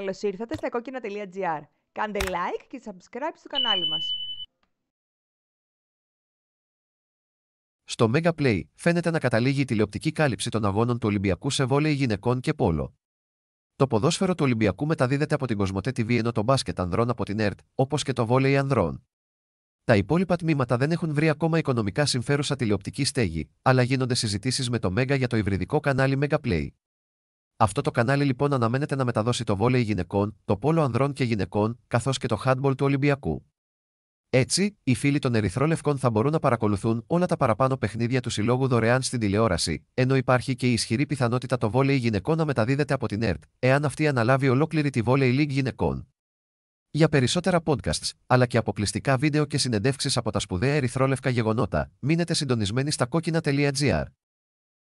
Καλώς ήρθατε στα κόκκινα.gr. Κάντε like και subscribe στο κανάλι μας. Στο Mega Play φαίνεται να καταλήγει η τηλεοπτική κάλυψη των αγώνων του Ολυμπιακού σε βόλεϊ γυναικών και πόλο. Το ποδόσφαιρο του Ολυμπιακού μεταδίδεται από την Κοσμοτέ TV ενώ το μπάσκετ ανδρών από την ΕΡΤ, όπως και το βόλεϊ ανδρών. Τα υπόλοιπα τμήματα δεν έχουν βρει ακόμα οικονομικά συμφέρουσα τηλεοπτική στέγη, αλλά γίνονται συζητήσεις με το Μέγα για το υβριδικό κανάλι Mega Play. Αυτό το κανάλι λοιπόν αναμένεται να μεταδώσει το βόλεϊ γυναικών, το πόλο ανδρών και γυναικών, καθώς και το handball του Ολυμπιακού. Έτσι, οι φίλοι των Ερυθρόλευκων θα μπορούν να παρακολουθούν όλα τα παραπάνω παιχνίδια του συλλόγου δωρεάν στην τηλεόραση, ενώ υπάρχει και η ισχυρή πιθανότητα το βόλεϊ γυναικών να μεταδίδεται από την ΕΡΤ, εάν αυτή αναλάβει ολόκληρη τη βόλεϊ League γυναικών. Για περισσότερα podcasts, αλλά και αποκλειστικά βίντεο και συνεντεύξεις από τα σπουδαία ερυθρόλευκα γεγονότα, μείνετε συντονισμένοι στα κόκκινα.gr.